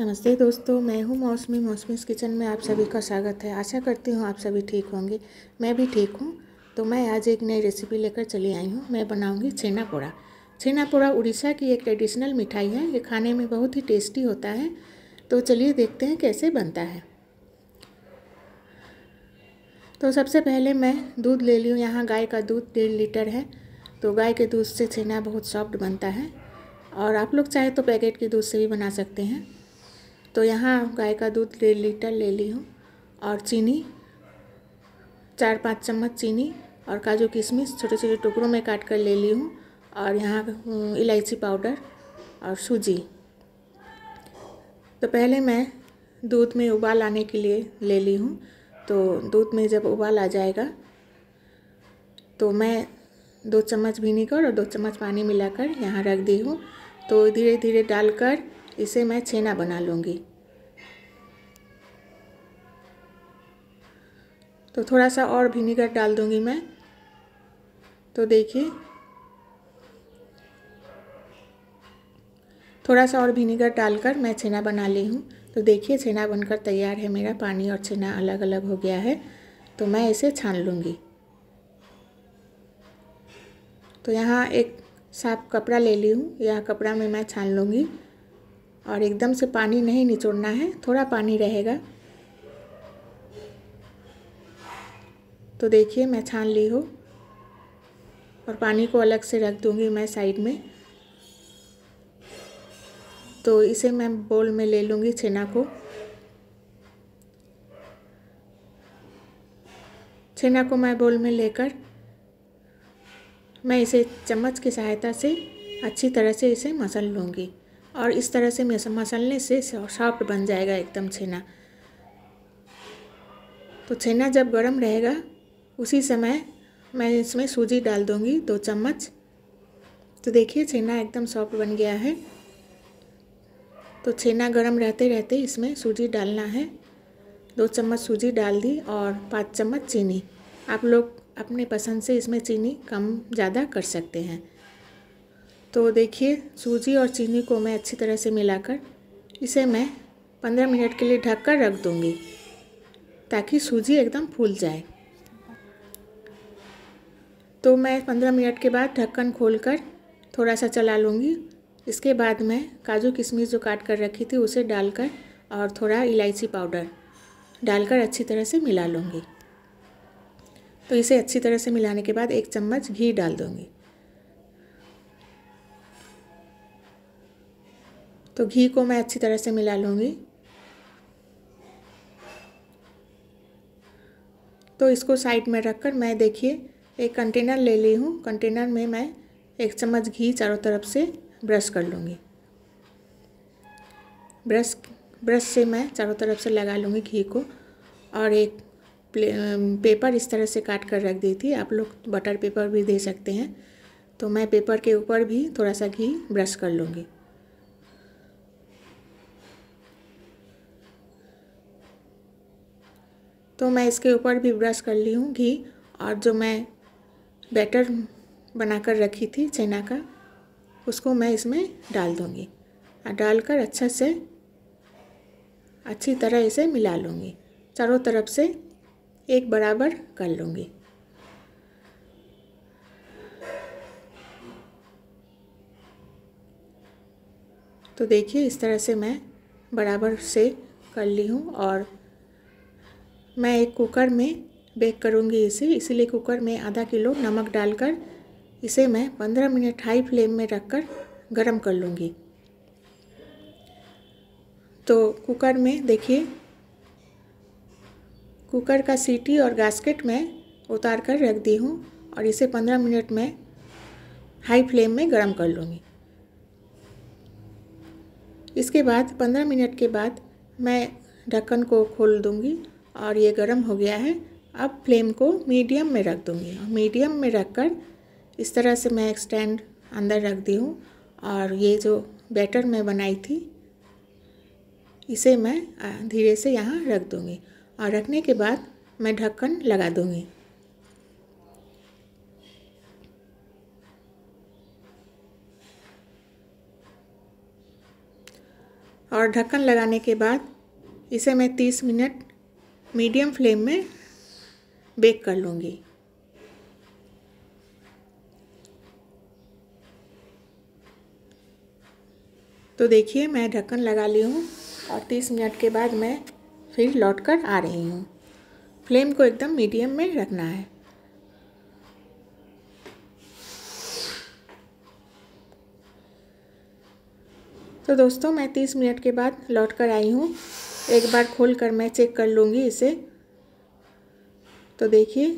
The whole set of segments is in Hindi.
नमस्ते दोस्तों मैं हूँ मौसमी मौसमीस किचन में आप सभी का स्वागत है आशा करती हूँ आप सभी ठीक होंगे मैं भी ठीक हूँ तो मैं आज एक नई रेसिपी लेकर चली आई हूँ मैं बनाऊँगी छेना पोड़ा छेना पोड़ा उड़ीसा की एक ट्रेडिशनल मिठाई है ये खाने में बहुत ही टेस्टी होता है तो चलिए देखते हैं कैसे बनता है तो सबसे पहले मैं दूध ले ली हूँ यहाँ गाय का दूध डेढ़ लीटर है तो गाय के दूध से छेना बहुत सॉफ्ट बनता है और आप लोग चाहे तो पैकेट के दूध से भी बना सकते हैं तो यहाँ गाय का दूध डेढ़ लीटर ले ली हूँ और चीनी चार पाँच चम्मच चीनी और काजू किशमिश छोटे छोटे टुकड़ों में काट कर ले ली हूँ और यहाँ इलायची पाउडर और सूजी तो पहले मैं दूध में उबाल आने के लिए ले ली हूँ तो दूध में जब उबाल आ जाएगा तो मैं दो चम्मच विनीगर और दो चम्मच पानी मिलाकर यहाँ रख दी हूँ तो धीरे धीरे डालकर इसे मैं छेना बना लूँगी तो थोड़ा सा और विनीगर डाल दूँगी मैं तो देखिए थोड़ा सा और विनीगर डालकर मैं छेना बना ली हूँ तो देखिए छेना बनकर तैयार है मेरा पानी और छेना अलग अलग हो गया है तो मैं इसे छान लूँगी तो यहाँ एक साफ कपड़ा ले ली हूँ यह कपड़ा में मैं छान लूँगी और एकदम से पानी नहीं निचोड़ना है थोड़ा पानी रहेगा तो देखिए मैं छान ली हूँ और पानी को अलग से रख दूँगी मैं साइड में तो इसे मैं बोल में ले लूँगी छेना को छेना को मैं बोल में लेकर मैं इसे चम्मच की सहायता से अच्छी तरह से इसे मसल लूँगी और इस तरह से मसलने से सॉफ्ट बन जाएगा एकदम छेना तो छेना जब गर्म रहेगा उसी समय मैं इसमें सूजी डाल दूँगी दो चम्मच तो देखिए छेना एकदम सॉफ्ट बन गया है तो छेना गर्म रहते रहते इसमें सूजी डालना है दो चम्मच सूजी डाल दी और पाँच चम्मच चीनी आप लोग अपने पसंद से इसमें चीनी कम ज़्यादा कर सकते हैं तो देखिए सूजी और चीनी को मैं अच्छी तरह से मिलाकर इसे मैं पंद्रह मिनट के लिए ढक कर रख दूँगी ताकि सूजी एकदम फूल जाए तो मैं पंद्रह मिनट के बाद ढक्कन खोलकर थोड़ा सा चला लूँगी इसके बाद मैं काजू किशमिश जो काट कर रखी थी उसे डालकर और थोड़ा इलायची पाउडर डालकर अच्छी तरह से मिला लूँगी तो इसे अच्छी तरह से मिलाने के बाद एक चम्मच घी डाल दूँगी तो घी को मैं अच्छी तरह से मिला लूँगी तो इसको साइड में रखकर मैं देखिए एक कंटेनर ले ली हूँ कंटेनर में मैं एक चम्मच घी चारों तरफ से ब्रश कर लूँगी ब्रश ब्रश से मैं चारों तरफ से लगा लूँगी घी को और एक पेपर इस तरह से काट कर रख दी थी आप लोग बटर पेपर भी दे सकते हैं तो मैं पेपर के ऊपर भी थोड़ा सा घी ब्रश कर लूँगी तो मैं इसके ऊपर भी ब्रश कर ली हूँ घी और जो मैं बैटर बनाकर रखी थी चना का उसको मैं इसमें डाल दूँगी और डालकर अच्छा से अच्छी तरह इसे मिला लूँगी चारों तरफ से एक बराबर कर लूँगी तो देखिए इस तरह से मैं बराबर से कर ली हूँ और मैं एक कुकर में बेक करूँगी इसे इसीलिए कुकर में आधा किलो नमक डालकर इसे मैं पंद्रह मिनट हाई फ्लेम में रखकर गरम कर लूँगी तो कुकर में देखिए कुकर का सीटी और गास्केट में उतार कर रख दी हूँ और इसे पंद्रह मिनट में हाई फ्लेम में गरम कर लूँगी इसके बाद पंद्रह मिनट के बाद मैं ढक्कन को खोल दूँगी और ये गर्म हो गया है अब फ्लेम को मीडियम में रख दूँगी मीडियम में रख कर इस तरह से मैं एक स्टैंड अंदर रख दी हूँ और ये जो बैटर मैं बनाई थी इसे मैं धीरे से यहाँ रख दूँगी और रखने के बाद मैं ढक्कन लगा दूँगी और ढक्कन लगाने के बाद इसे मैं 30 मिनट मीडियम फ्लेम में बेक कर लूँगी तो देखिए मैं ढक्कन लगा ली हूँ और तीस मिनट के बाद मैं फिर लौट कर आ रही हूँ फ्लेम को एकदम मीडियम में रखना है तो दोस्तों मैं तीस मिनट के बाद लौट कर आई हूँ एक बार खोल कर मैं चेक कर लूँगी इसे तो देखिए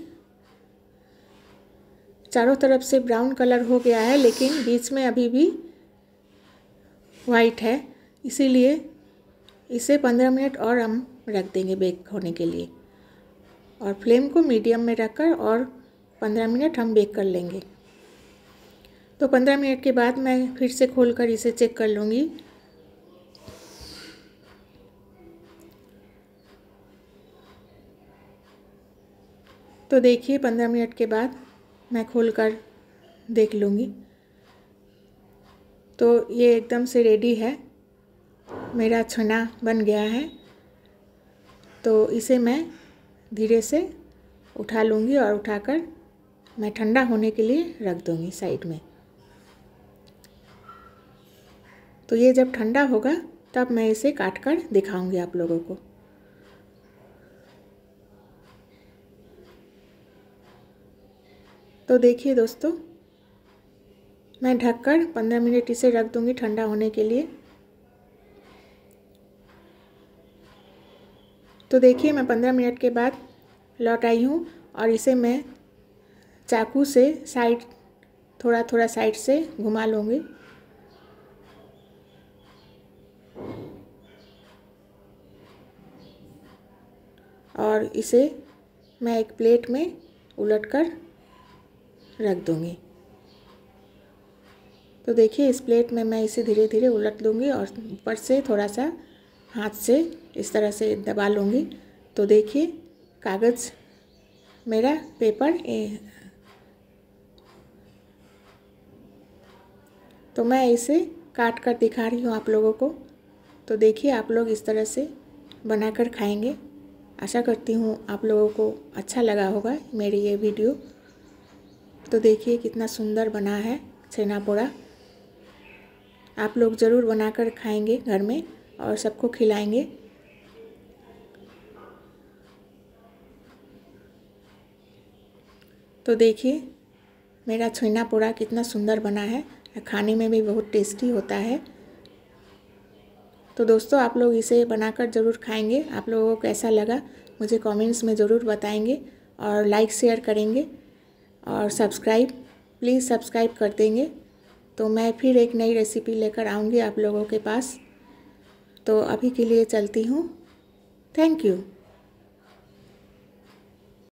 चारों तरफ से ब्राउन कलर हो गया है लेकिन बीच में अभी भी वाइट है इसीलिए इसे पंद्रह मिनट और हम रख देंगे बेक होने के लिए और फ्लेम को मीडियम में रखकर और पंद्रह मिनट हम बेक कर लेंगे तो पंद्रह मिनट के बाद मैं फिर से खोलकर इसे चेक कर लूँगी तो देखिए पंद्रह मिनट के बाद मैं खोल कर देख लूँगी तो ये एकदम से रेडी है मेरा छना बन गया है तो इसे मैं धीरे से उठा लूँगी और उठाकर मैं ठंडा होने के लिए रख दूँगी साइड में तो ये जब ठंडा होगा तब मैं इसे काट कर दिखाऊँगी आप लोगों को तो देखिए दोस्तों मैं ढककर 15 मिनट इसे रख दूंगी ठंडा होने के लिए तो देखिए मैं 15 मिनट के बाद लौट आई हूँ और इसे मैं चाकू से साइड थोड़ा थोड़ा साइड से घुमा लूँगी और इसे मैं एक प्लेट में उलटकर रख दूँगी तो देखिए इस प्लेट में मैं इसे धीरे धीरे उलट लूँगी और ऊपर से थोड़ा सा हाथ से इस तरह से दबा लूँगी तो देखिए कागज़ मेरा पेपर ए, तो मैं इसे काट कर दिखा रही हूँ आप लोगों को तो देखिए आप लोग इस तरह से बनाकर खाएंगे आशा करती हूँ आप लोगों को अच्छा लगा होगा मेरी ये वीडियो तो देखिए कितना सुंदर बना है छेना पोड़ा आप लोग ज़रूर बनाकर खाएंगे घर में और सबको खिलाएंगे तो देखिए मेरा छेना पोड़ा कितना सुंदर बना है खाने में भी बहुत टेस्टी होता है तो दोस्तों आप लोग इसे बनाकर ज़रूर खाएंगे आप लोगों को कैसा लगा मुझे कमेंट्स में ज़रूर बताएंगे और लाइक शेयर करेंगे और सब्सक्राइब प्लीज़ सब्सक्राइब कर देंगे तो मैं फिर एक नई रेसिपी लेकर आऊँगी आप लोगों के पास तो अभी के लिए चलती हूँ थैंक यू